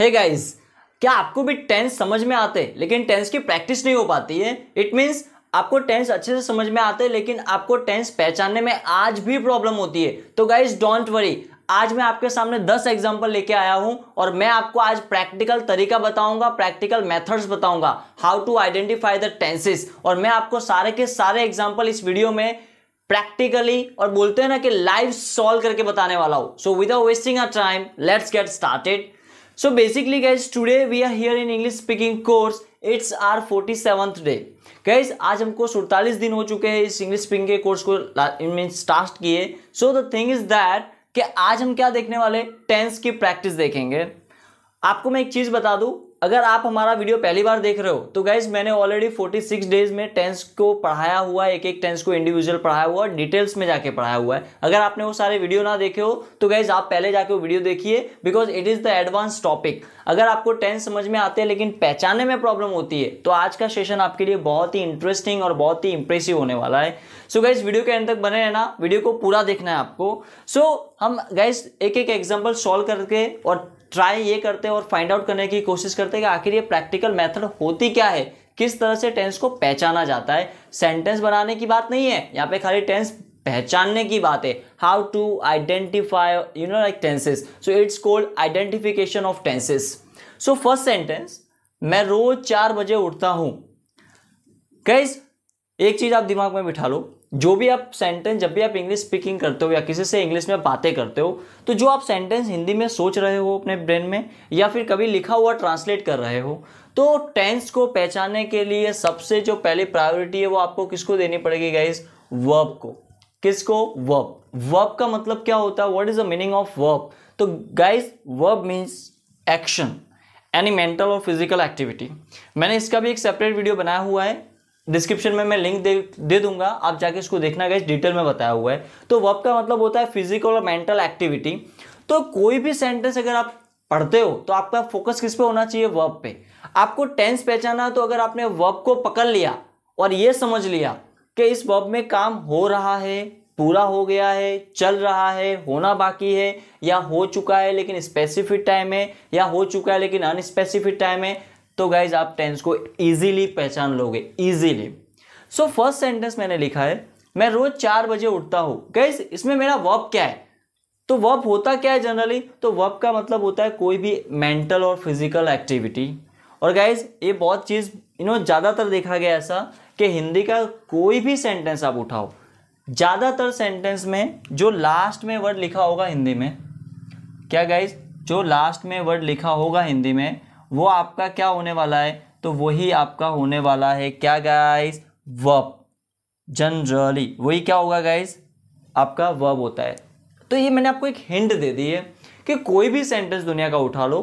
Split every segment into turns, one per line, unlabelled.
है गाइज क्या आपको भी टेंस समझ में आते हैं लेकिन टेंस की प्रैक्टिस नहीं हो पाती है इट मीन्स आपको टेंस अच्छे से समझ में आते हैं लेकिन आपको टेंस पहचानने में आज भी प्रॉब्लम होती है तो गाइज डोंट वरी आज मैं आपके सामने 10 एग्जाम्पल लेके आया हूं और मैं आपको आज प्रैक्टिकल तरीका बताऊंगा प्रैक्टिकल मेथड्स बताऊंगा how to identify the tenses और मैं आपको सारे के सारे एग्जाम्पल इस वीडियो में प्रैक्टिकली और बोलते हैं ना कि लाइव सॉल्व करके बताने वाला हूं so without wasting a time let's get started so basically guys today we are here in English speaking course it's our forty seventh day guys आज हमको सुड़तालीस दिन हो चुके हैं इस इंग्लिश स्पीकिंग के कोर्स को मीन स्टार्ट किए so the thing is that कि आज हम क्या देखने वाले टेंस की प्रैक्टिस देखेंगे आपको मैं एक चीज़ बता दूँ अगर आप हमारा वीडियो पहली बार देख रहे हो तो गाइज मैंने ऑलरेडी 46 डेज में टेंस को पढ़ाया हुआ है एक एक टेंस को इंडिविजुअल पढ़ाया हुआ है डिटेल्स में जाके पढ़ाया हुआ है अगर आपने वो सारे वीडियो ना देखे हो तो गाइज आप पहले जाके वो वीडियो देखिए because it is the advance topic अगर आपको टेंस समझ में आते हैं लेकिन पहचानने में प्रॉब्लम होती है तो आज का सेशन आपके लिए बहुत ही इंटरेस्टिंग और बहुत ही इंप्रेसिव होने वाला है सो so गाइज वीडियो के एंड तक बने रहना वीडियो को पूरा देखना है आपको सो so, हम गाइज एक एक एग्जाम्पल सॉल्व करके और ट्राई ये करते हैं और फाइंड आउट करने की कोशिश करते हैं कि आखिर ये प्रैक्टिकल मेथड होती क्या है किस तरह से टेंस को पहचाना जाता है सेंटेंस बनाने की बात नहीं है यहाँ पे खाली टेंस पहचानने की बात है how to identify you know like tenses so it's called identification of tenses so first sentence मैं रोज चार बजे उठता हूँ कैस एक चीज़ आप दिमाग में बिठा लो जो भी आप सेंटेंस जब भी आप इंग्लिश स्पीकिंग करते हो या किसी से इंग्लिश में बातें करते हो तो जो आप सेंटेंस हिंदी में सोच रहे हो अपने ब्रेन में या फिर कभी लिखा हुआ ट्रांसलेट कर रहे हो तो टेंस को पहचानने के लिए सबसे जो पहली प्रायोरिटी है वो आपको किसको देनी पड़ेगी गाइज वर्ब को किसको वर्ब वर्ब का मतलब क्या होता है what is the meaning of verb तो guys verb means action any mental और फिजिकल एक्टिविटी मैंने इसका भी एक सेपरेट वीडियो बनाया हुआ है डिस्क्रिप्शन में मैं लिंक दे दे दूंगा आप जाके इसको देखना गए डिटेल में बताया हुआ है तो वर्ब का मतलब होता है फिजिकल और मेंटल एक्टिविटी तो कोई भी सेंटेंस अगर आप पढ़ते हो तो आपका फोकस किस पे होना चाहिए वर्ब पे आपको टेंस पहचाना तो अगर आपने वर्ब को पकड़ लिया और ये समझ लिया कि इस वर्ब में काम हो रहा है पूरा हो गया है चल रहा है होना बाकी है या हो चुका है लेकिन स्पेसिफिक टाइम है या हो चुका है लेकिन अनस्पेसिफिक टाइम है तो गाइज आप टेंस को ईजिली पहचान लोगे ईजिली सो फर्स्ट सेंटेंस मैंने लिखा है मैं रोज चार बजे उठता हूँ गाइज इसमें मेरा वर्ब क्या है तो वर्ब होता क्या है जनरली तो वर्ब का मतलब होता है कोई भी मेंटल और फिजिकल एक्टिविटी और गाइज ये बहुत चीज़ यू नो ज़्यादातर देखा गया ऐसा कि हिंदी का कोई भी सेंटेंस आप उठाओ ज़्यादातर सेंटेंस में जो लास्ट में वर्ड लिखा होगा हिंदी में क्या गाइज जो लास्ट में वर्ड लिखा होगा हिंदी में वो आपका क्या होने वाला है तो वही आपका होने वाला है क्या गाइस वर्ब जनरली वही क्या होगा गाइस आपका वर्ब होता है तो ये मैंने आपको एक हिंट दे दी है कि कोई भी सेंटेंस दुनिया का उठा लो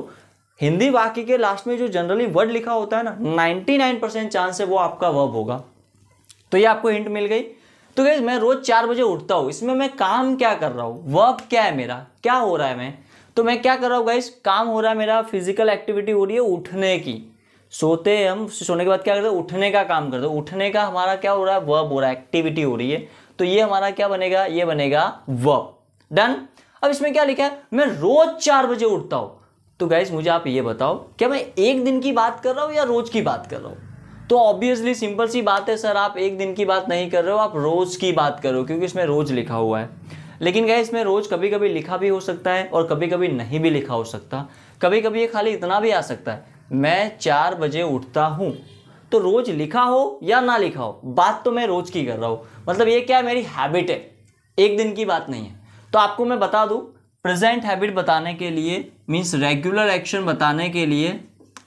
हिंदी वाक्य के लास्ट में जो जनरली वर्ड लिखा होता है ना 99 परसेंट चांस है वो आपका वर्ब होगा तो ये आपको हिंट मिल गई तो गाइज मैं रोज़ चार बजे उठता हूँ इसमें मैं काम क्या कर रहा हूँ वर्ब क्या है मेरा क्या हो रहा है मैं तो मैं क्या कर रहा हूँ गाइस काम हो रहा है मेरा फिजिकल एक्टिविटी हो रही है उठने की सोते हम सोने के बाद क्या करते हैं उठने का काम करते हैं उठने का हमारा क्या हो रहा है वर्ब हो रहा है एक्टिविटी हो रही है तो ये हमारा क्या बनेगा ये बनेगा वर्ब डन अब इसमें क्या लिखा है मैं रोज चार बजे उठता हूँ तो गाइज मुझे आप ये बताओ क्या मैं एक दिन की बात कर रहा हूँ या रोज की बात कर रहा हूँ तो ऑब्वियसली सिंपल सी बात है सर आप एक दिन की बात नहीं कर रहे हो आप रोज की बात कर रहे हो क्योंकि इसमें रोज लिखा हुआ है लेकिन गए इसमें रोज़ कभी कभी लिखा भी हो सकता है और कभी कभी नहीं भी लिखा हो सकता कभी कभी ये खाली इतना भी आ सकता है मैं चार बजे उठता हूँ तो रोज़ लिखा हो या ना लिखा हो बात तो मैं रोज़ की कर रहा हूँ मतलब ये क्या है मेरी हैबिट है एक दिन की बात नहीं है तो आपको मैं बता दूँ प्रेजेंट हैबिट बताने के लिए मीन्स रेगुलर एक्शन बताने के लिए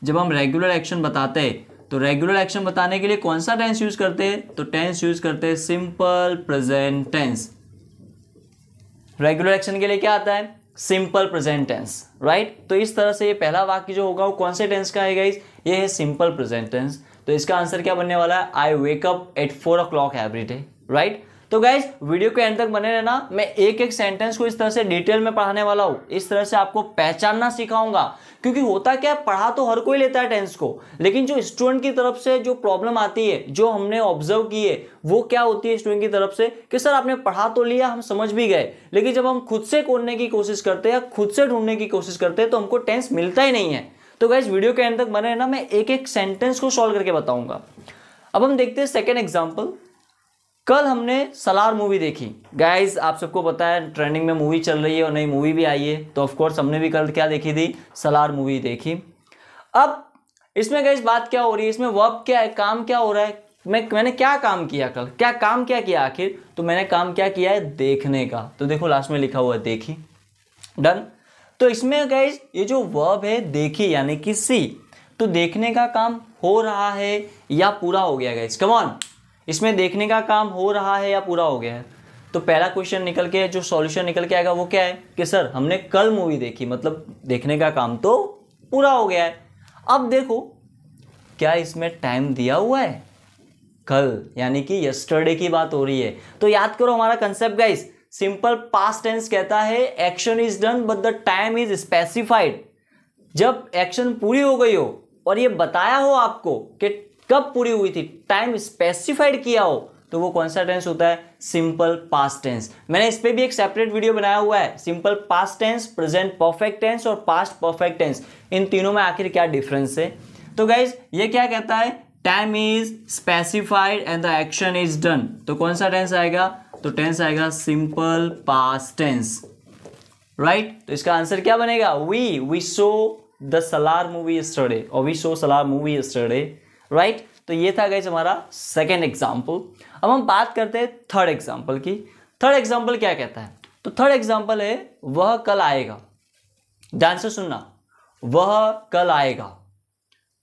जब हम रेगुलर एक्शन बताते हैं तो रेगुलर एक्शन बताने के लिए कौन सा टेंस यूज़ करते हैं तो टेंस यूज़ करते हैं simple present tense regular action के लिए क्या आता है सिंपल प्रेजेंट टेंस राइट तो इस तरह से ये पहला वाक्य जो होगा वो कौन से टेंस का है गाइज ये है सिंपल प्रेजेंट टेंस तो इसका आंसर क्या बनने वाला है I wake up at four o'clock every day right तो गाइज वीडियो के एंड तक बने रहना मैं एक एक सेंटेंस को इस तरह से डिटेल में पढ़ाने वाला हूँ इस तरह से आपको पहचानना सिखाऊंगा क्योंकि होता क्या पढ़ा तो हर कोई लेता है टेंस को लेकिन जो स्टूडेंट की तरफ से जो प्रॉब्लम आती है जो हमने ऑब्जर्व की है वो क्या होती है स्टूडेंट की तरफ से कि सर आपने पढ़ा तो लिया हम समझ भी गए लेकिन जब हम खुद से कोड़ने की कोशिश करते हैं या खुद से ढूंढने की कोशिश करते हैं तो हमको टेंस मिलता ही नहीं है तो गाइज वीडियो के एंड तक बने रहना मैं एक एक सेंटेंस को सॉल्व करके बताऊंगा अब हम देखते हैं सेकेंड एग्जाम्पल कल हमने सलार मूवी देखी गाइज आप सबको पता है ट्रेंडिंग में मूवी चल रही है और नई मूवी भी आई है तो ऑफकोर्स हमने भी कल क्या देखी थी सलार मूवी देखी अब इसमें गाइज बात क्या हो रही है इसमें वर्क क्या है काम क्या हो रहा है मैं मैंने क्या काम किया कल क्या काम क्या किया आखिर तो मैंने काम क्या किया है देखने का तो देखो लास्ट में लिखा हुआ है देखी डन तो इसमें गाइज ये जो वर्ब है देखी यानी कि सी तो देखने का काम हो रहा है या पूरा हो गया गाइज कमॉन इसमें देखने का काम हो रहा है या पूरा हो गया है तो पहला क्वेश्चन निकल के जो सॉल्यूशन निकल के आएगा वो क्या है कि सर हमने कल मूवी देखी मतलब देखने का काम तो पूरा हो गया है अब देखो क्या इसमें टाइम दिया हुआ है कल यानी कि यस्टरडे की बात हो रही है तो याद करो हमारा concept guys simple past tense कहता है action is done but the time is specified जब एक्शन पूरी हो गई हो और ये बताया हो आपको कि कब पूरी हुई थी टाइम स्पेसिफाइड किया हो तो वो कौन सा टेंस होता है सिंपल पास्ट टेंस मैंने इस पर भी एक सेपरेट वीडियो बनाया हुआ है simple past tense present perfect tense और पास्ट परफेक्ट टेंस इन तीनों में आखिर क्या डिफरेंस है तो गाइज ये क्या कहता है time is specified and the action is done तो कौन सा टेंस आएगा तो टेंस आएगा सिंपल पास्ट टेंस राइट तो इसका आंसर क्या बनेगा we we saw the Salaar movie yesterday और we saw Salaar movie yesterday right right? तो ये था गाइज हमारा सेकेंड एग्जाम्पल अब हम बात करते हैं थर्ड एग्जाम्पल की थर्ड एग्जाम्पल क्या कहता है तो थर्ड एग्जाम्पल है वह कल आएगा ध्यान से सुनना वह कल आएगा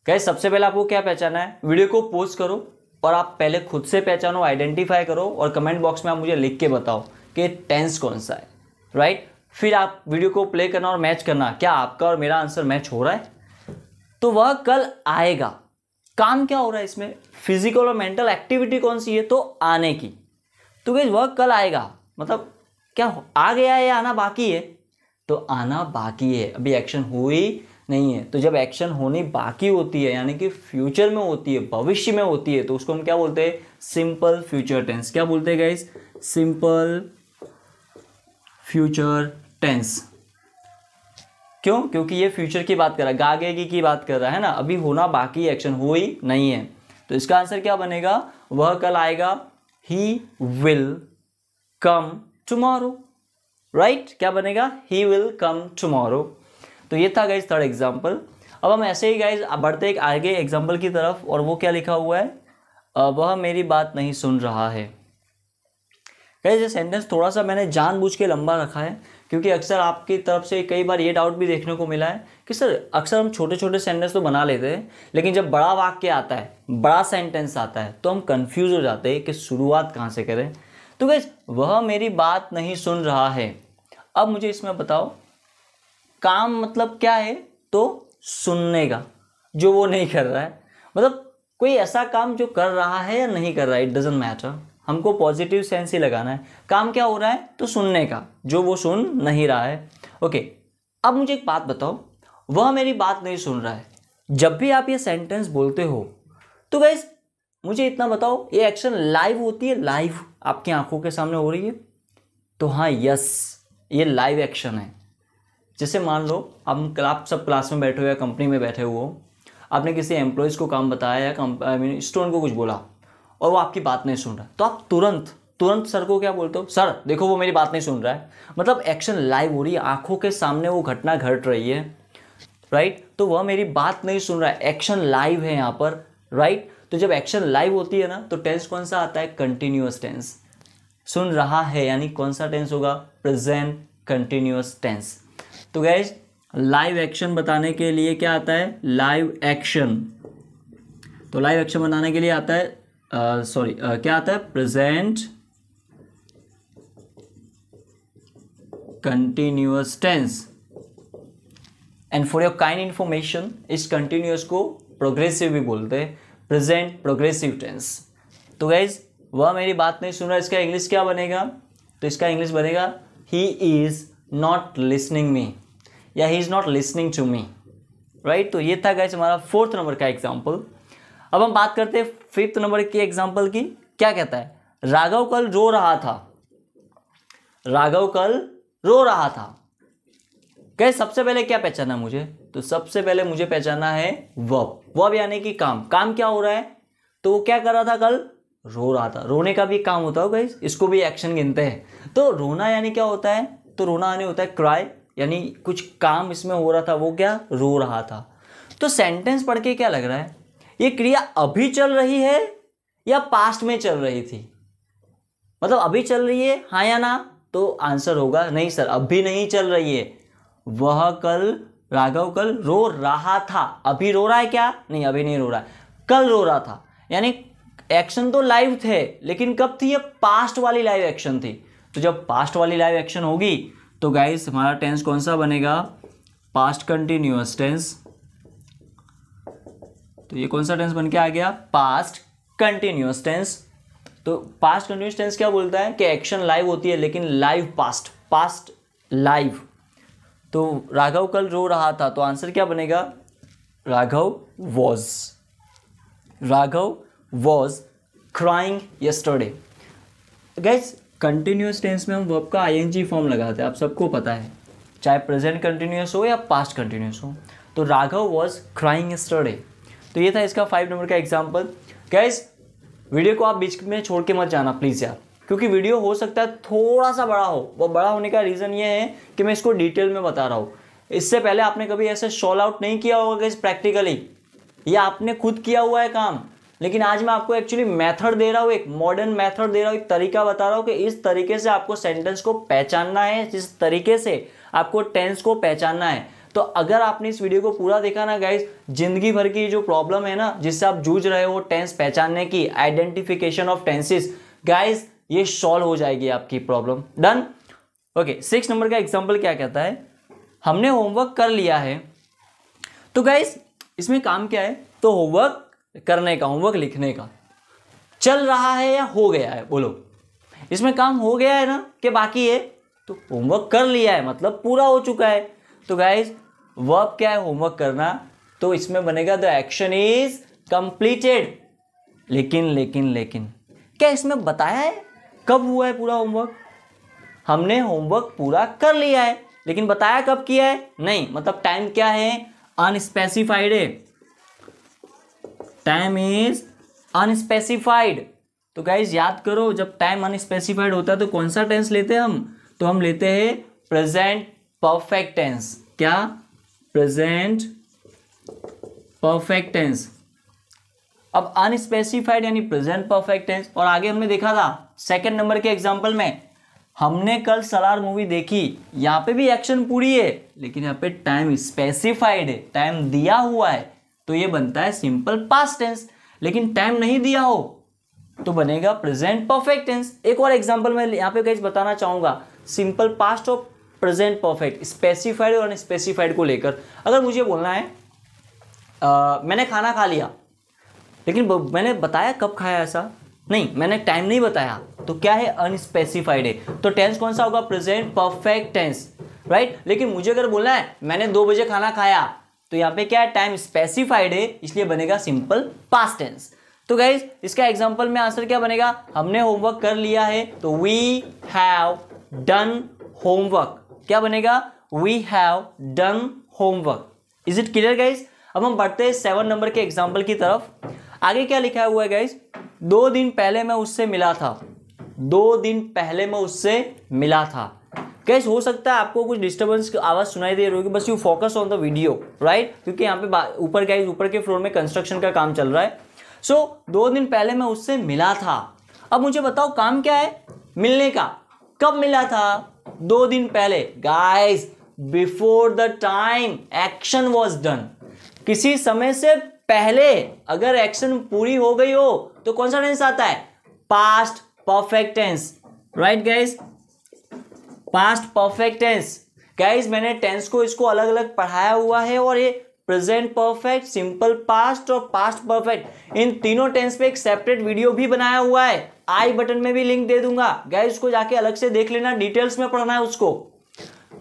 गए सबसे पहले आपको क्या पहचाना है वीडियो को पोस्ट करो और आप पहले खुद से पहचानो आइडेंटिफाई करो और कमेंट बॉक्स में आप मुझे लिख के बताओ कि टेंस कौन सा है राइट फिर आप वीडियो को प्ले करना और मैच करना क्या आपका और मेरा आंसर मैच हो रहा है तो वह कल आएगा काम क्या हो रहा है इसमें फिजिकल और मेंटल एक्टिविटी कौन सी है तो आने की तो गई वर्क कल आएगा मतलब क्या आ गया है आना बाकी है तो आना बाकी है अभी एक्शन हुई नहीं है तो जब एक्शन होनी बाकी होती है यानी कि फ्यूचर में होती है भविष्य में होती है तो उसको हम क्या बोलते हैं सिंपल फ्यूचर टेंस क्या बोलते हैं गाइस सिंपल फ्यूचर टेंस क्यों क्योंकि ये फ्यूचर की बात कर रहा है गागेगी की बात कर रहा है ना अभी होना बाकी एक्शन हो ही नहीं है तो इसका आंसर क्या बनेगा वह कल आएगा he will come tomorrow right क्या बनेगा ही विल कम टुमारो तो ये था गाइज थर्ड एग्जाम्पल अब हम ऐसे ही गाइज बढ़ते एक आगे एग्जाम्पल की तरफ और वो क्या लिखा हुआ है वह मेरी बात नहीं सुन रहा है गाइज ये सेंटेंस थोड़ा सा मैंने जानबूझ के लंबा रखा है क्योंकि अक्सर आपकी तरफ से कई बार ये डाउट भी देखने को मिला है कि सर अक्सर हम छोटे छोटे सेंटेंस तो बना लेते हैं लेकिन जब बड़ा वाक्य आता है बड़ा सेंटेंस आता है तो हम कन्फ्यूज़ हो जाते हैं कि शुरुआत कहाँ से करें तो गैस वह मेरी बात नहीं सुन रहा है अब मुझे इसमें बताओ काम मतलब क्या है तो सुनने का जो वो नहीं कर रहा है मतलब कोई ऐसा काम जो कर रहा है या नहीं कर रहा है इट डजेंट मैटर हमको पॉजिटिव सेंस ही लगाना है काम क्या हो रहा है तो सुनने का जो वो सुन नहीं रहा है ओके अब मुझे एक बात बताओ वह मेरी बात नहीं सुन रहा है जब भी आप ये सेंटेंस बोलते हो तो वैस मुझे इतना बताओ ये एक्शन लाइव होती है लाइव आपकी आंखों के सामने हो रही है तो हाँ यस ये लाइव एक्शन है जैसे मान लो हम आप सब क्लास में बैठे हुए या कंपनी में बैठे हुए हो आपने किसी एम्प्लॉयज़ को काम बताया या आई मीन स्टूडेंट को कुछ बोला और वो आपकी बात नहीं सुन रहा तो आप तुरंत तुरंत सर को क्या बोलते हो सर देखो वो मेरी बात नहीं सुन रहा है मतलब एक्शन लाइव हो रही है आंखों के सामने वो घटना घट रही है राइट तो वह मेरी बात नहीं सुन रहा है एक्शन लाइव है यहाँ पर राइट तो जब एक्शन लाइव होती है ना तो टेंस कौन सा आता है कंटिन्यूस टेंस सुन रहा है यानी कौन सा टेंस होगा प्रेजेंट कंटिन्यूस टेंस तो गैज लाइव एक्शन बताने के लिए क्या आता है लाइव एक्शन तो लाइव एक्शन बनाने के लिए आता है सॉरी uh, uh, क्या आता है present continuous tense and for your kind information इस कंटिन्यूस को प्रोग्रेसिव भी बोलते हैं प्रेजेंट प्रोग्रेसिव टेंस तो गाइज वह मेरी बात नहीं सुन रहा इसका इंग्लिश क्या बनेगा तो इसका इंग्लिश बनेगा he is not listening me या he is not listening to me right तो ये था गाइज हमारा फोर्थ नंबर का एग्जाम्पल अब हम बात करते हैं फिफ्थ नंबर की एग्जाम्पल की क्या कहता है राघव कल रो रहा था राघव कल रो रहा था कह सबसे पहले क्या पहचाना मुझे तो सबसे पहले मुझे पहचाना है वब वब यानी कि काम काम क्या हो रहा है तो वो क्या कर रहा था कल रो रहा था रोने का भी काम होता है गई इसको भी एक्शन गिनते हैं तो रोना यानी क्या होता है तो रोना यानी होता है क्राई यानी कुछ काम इसमें हो रहा था वो क्या रो रहा था तो सेंटेंस पढ़ के क्या लग रहा है ये क्रिया अभी चल रही है या पास्ट में चल रही थी मतलब अभी चल रही है हाँ या ना तो आंसर होगा नहीं सर अभी नहीं चल रही है वह कल राघव कल रो रहा था अभी रो रहा है क्या नहीं अभी नहीं रो रहा है कल रो रहा था यानी एक्शन तो लाइव थे लेकिन कब थी ये पास्ट वाली लाइव एक्शन थी तो जब पास्ट वाली लाइव एक्शन होगी तो गाइस हमारा टेंस कौन सा बनेगा पास्ट कंटिन्यूस टेंस तो ये कौन सा टेंस बन के आ गया पास्ट कंटिन्यूस टेंस तो पास्ट कंटिन्यूस टेंस क्या बोलता है कि एक्शन लाइव होती है लेकिन लाइव पास्ट पास्ट लाइव तो राघव कल रो रहा था तो आंसर क्या बनेगा Raghav was Raghav was crying yesterday guys continuous tense में हम वर्ब का आईएनजी फॉर्म लगाते हैं आप सबको पता है चाहे प्रेजेंट कंटिन्यूस हो या पास्ट कंटिन्यूस हो तो राघव वॉज क्राइंग यस्टरडे तो ये था इसका फाइव नंबर का एग्जाम्पल गैस वीडियो को आप बीच में छोड़ के मत जाना प्लीज़ यार क्योंकि वीडियो हो सकता है थोड़ा सा बड़ा हो वो बड़ा होने का रीज़न ये है कि मैं इसको डिटेल में बता रहा हूँ इससे पहले आपने कभी ऐसे शॉल आउट नहीं किया होगा गैस प्रैक्टिकली ये आपने खुद किया हुआ है काम लेकिन आज मैं आपको एक्चुअली मेथड दे रहा हूँ एक मॉडर्न मेथड दे रहा हूँ एक तरीका बता रहा हूँ कि इस तरीके से आपको सेंटेंस को पहचानना है जिस तरीके से आपको टेंस को पहचानना है तो अगर आपने इस वीडियो को पूरा देखा ना गाइज जिंदगी भर की जो प्रॉब्लम है ना जिससे आप जूझ रहे हो टेंस पहचानने की आइडेंटिफिकेशन ऑफ टेंसिस गाइज ये सॉल्व हो जाएगी आपकी problem done okay six number का एग्जाम्पल क्या कहता है हमने होमवर्क कर लिया है तो गाइज इसमें काम क्या है तो होमवर्क करने का होमवर्क लिखने का चल रहा है या हो गया है बोलो इसमें काम हो गया है ना कि बाकी है तो होमवर्क कर लिया है मतलब पूरा हो चुका है तो गाइज वर्ब क्या है होमवर्क करना तो इसमें बनेगा द एक्शन इज कंप्लीटेड लेकिन लेकिन लेकिन क्या इसमें बताया है कब हुआ है पूरा होमवर्क हमने होमवर्क पूरा कर लिया है लेकिन बताया कब किया है नहीं मतलब टाइम क्या है अनस्पेसिफाइड है टाइम इज अनस्पेसिफाइड तो गाइज याद करो जब टाइम अनस्पेसिफाइड होता है तो कौन सा टेंस लेते हैं हम तो हम लेते हैं प्रेजेंट परफेक्ट टेंस क्या प्रेजेंट परफेक्ट टेंस अब अनस्पेसिफाइड यानी प्रेजेंट परफेक्ट टेंस और आगे हमने देखा था सेकंड नंबर के एग्जांपल में हमने कल सलार मूवी देखी यहाँ पे भी एक्शन पूरी है लेकिन यहाँ पे टाइम स्पेसिफाइड है टाइम दिया हुआ है तो ये बनता है सिंपल पास्ट टेंस लेकिन टाइम नहीं दिया हो तो बनेगा प्रेजेंट परफेक्ट टेंस एक और एग्जांपल मैं यहाँ पे कहीं बताना चाहूँगा सिंपल पास्ट और प्रेजेंट परफेक्ट स्पेसिफाइड और अनस्पेसिफाइड को लेकर अगर मुझे बोलना है आ, मैंने खाना खा लिया लेकिन मैंने बताया कब खाया ऐसा नहीं मैंने टाइम नहीं बताया तो क्या है अनस्पेसिफाइड है तो टेंस कौन सा होगा प्रेजेंट परफेक्ट टेंस राइट लेकिन मुझे अगर बोलना है मैंने दो बजे खाना खाया तो यहाँ पे क्या है टाइम स्पेसिफाइड है इसलिए बनेगा सिंपल पास्ट टेंस तो गाइज इसका एग्जाम्पल में आंसर क्या बनेगा हमने होमवर्क कर लिया है तो वी हैव डन होमवर्क क्या बनेगा we have done homework is it clear guys अब हम बढ़ते हैं सेवन नंबर के एग्जाम्पल की तरफ आगे क्या लिखा हुआ है गाइज दो दिन पहले मैं उससे मिला था दो दिन पहले मैं उससे मिला था कैसे हो सकता है आपको कुछ डिस्टर्बेंस की आवाज़ सुनाई दे रही होगी बस you focus on the video right क्योंकि यहाँ पे ऊपर गाइज ऊपर के फ्लोर में कंस्ट्रक्शन का काम चल रहा है सो so, दो दिन पहले मैं उससे मिला था अब मुझे बताओ काम क्या है मिलने का कब मिला था दो दिन पहले guys before the time action was done किसी समय से पहले अगर एक्शन पूरी हो गई हो तो कौन सा टेंस आता है past perfect tense right guys past perfect tense guys मैंने टेंस को इसको अलग अलग पढ़ाया हुआ है और ये प्रेजेंट परफेक्ट सिंपल पास्ट और पास्ट परफेक्ट इन तीनों टेंस पे एक सेपरेट वीडियो भी बनाया हुआ है आई बटन में भी लिंक दे दूंगा गैस उसको जाके अलग से देख लेना डिटेल्स में पढ़ना है उसको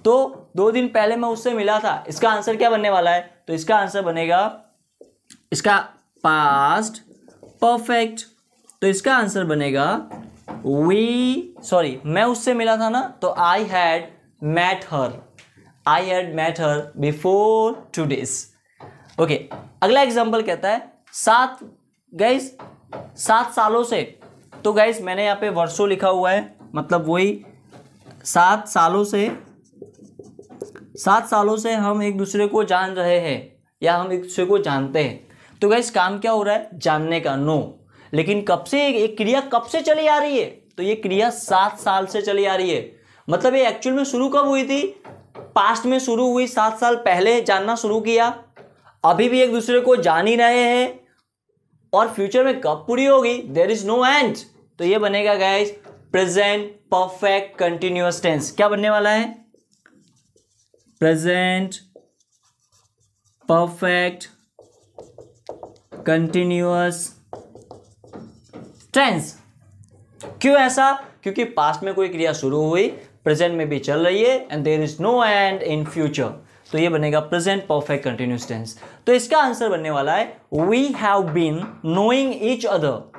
तो दो दिन पहले मैं उससे मिला था इसका आंसर क्या बनने वाला है तो इसका आंसर बनेगा इसका पास्ट परफेक्ट तो इसका आंसर बनेगा वी सॉरी मैं उससे मिला था ना तो I had met her I had met her before two days okay अगला एग्जाम्पल कहता है सात गैस सात सालों से तो गाइज मैंने यहाँ पे वर्षों लिखा हुआ है मतलब वही सात सालों से सात सालों से हम एक दूसरे को जान रहे हैं या हम एक दूसरे को जानते हैं तो गाइज काम क्या हो रहा है जानने का नो लेकिन कब से एक क्रिया कब से चली आ रही है तो ये क्रिया सात साल से चली आ रही है मतलब ये एक्चुअल में शुरू कब हुई थी पास्ट में शुरू हुई सात साल पहले जानना शुरू किया अभी भी एक दूसरे को जान ही रहे हैं और फ्यूचर में कब पूरी होगी देर इज नो एंड तो ये बनेगा guys present perfect continuous tense क्या बनने वाला है प्रेजेंट परफेक्ट कंटिन्यूस टेंस क्यों ऐसा क्योंकि पास्ट में कोई क्रिया शुरू हुई प्रेजेंट में भी चल रही है and there is no end in future तो ये बनेगा प्रेजेंट परफेक्ट कंटिन्यूस टेंस तो इसका आंसर बनने वाला है we have been knowing each other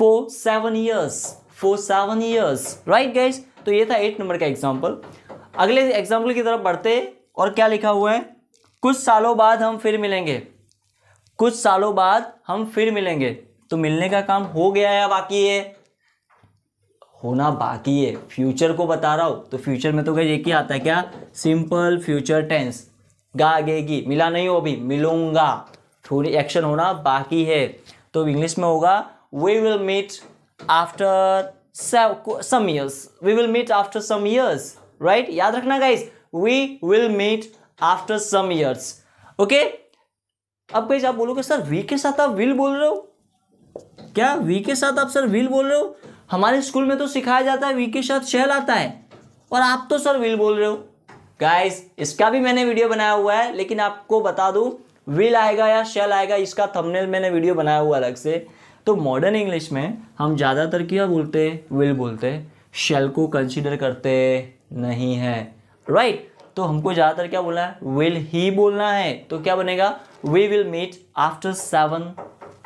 four seven years four seven years right guys तो ये था एट नंबर का एग्जाम्पल अगले एग्जाम्पल की तरफ बढ़ते और क्या लिखा हुआ है कुछ सालों बाद हम फिर मिलेंगे कुछ सालों बाद हम फिर मिलेंगे तो मिलने का काम हो गया है बाकी है होना बाकी है फ्यूचर को बता रहा हूँ तो फ्यूचर में तो गई एक ही आता है क्या सिंपल फ्यूचर टेंस गा गेगी मिला नहीं हो अभी मिलूंगा थोड़ी एक्शन होना बाकी है तो इंग्लिश में होगा we will meet after some years we will meet after some years right याद रखना guys we will meet after some years okay अब गाइज आप बोलोगे सर वी के साथ आप विल बोल रहे हो क्या वी के साथ आप सर विल बोल रहे हो हमारे स्कूल में तो सिखाया जाता है वी के साथ शेल आता है और आप तो सर विल बोल रहे हो गाइस इसका भी मैंने वीडियो बनाया हुआ है लेकिन आपको बता दूं विल आएगा या शेल आएगा इसका थंबनेल मैंने वीडियो बनाया हुआ अलग से तो मॉडर्न इंग्लिश में हम ज़्यादातर क्या बोलते विल बोलते शेल को कंसिडर करते नहीं है राइट right? तो हमको ज़्यादातर क्या बोलना है विल ही बोलना है तो क्या बनेगा we will meet after seven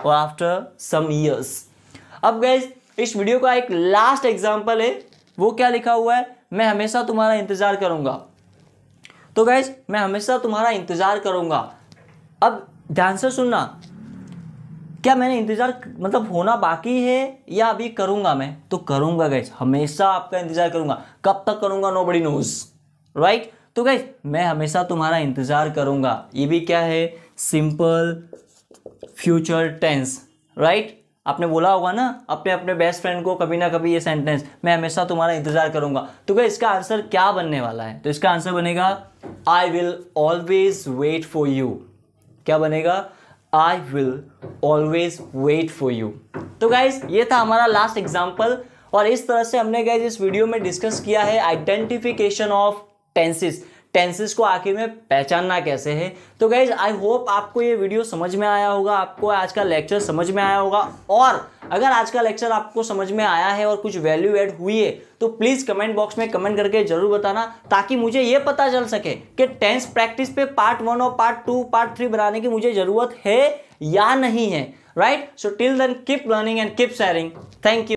और आफ्टर सम ईयर्स अब गैस इस वीडियो का एक लास्ट एग्जाम्पल है वो क्या लिखा हुआ है मैं हमेशा तुम्हारा इंतज़ार करूँगा तो गैस मैं हमेशा तुम्हारा इंतज़ार करूँगा अब ध्यान से सुनना क्या मैंने इंतज़ार मतलब होना बाकी है या अभी करूँगा मैं तो करूँगा गैस हमेशा आपका इंतज़ार करूँगा कब तक करूँगा नो बड़ी नोज राइट तो गैस मैं हमेशा तुम्हारा इंतज़ार करूँगा ये भी क्या है सिंपल फ्यूचर टेंस राइट आपने बोला होगा ना अपने अपने बेस्ट फ्रेंड को कभी ना कभी ये सेंटेंस मैं हमेशा तुम्हारा इंतजार करूंगा तो क्या इसका आंसर क्या बनने वाला है तो इसका आंसर बनेगा I will always wait for you क्या बनेगा I will always wait for you तो गाइज ये था हमारा लास्ट एग्जाम्पल और इस तरह से हमने गाइज इस वीडियो में डिस्कस किया है आइडेंटिफिकेशन ऑफ टेंसिस टेंसिस को आखिर में पहचानना कैसे है तो गाइज आई होप आपको ये वीडियो समझ में आया होगा आपको आज का लेक्चर समझ में आया होगा और अगर आज का लेक्चर आपको समझ में आया है और कुछ वैल्यू एड हुई है तो प्लीज़ कमेंट बॉक्स में कमेंट करके जरूर बताना ताकि मुझे ये पता चल सके कि टेंस प्रैक्टिस पे पार्ट वन और पार्ट टू पार्ट थ्री बनाने की मुझे ज़रूरत है या नहीं है right so till then keep learning and keep sharing thank you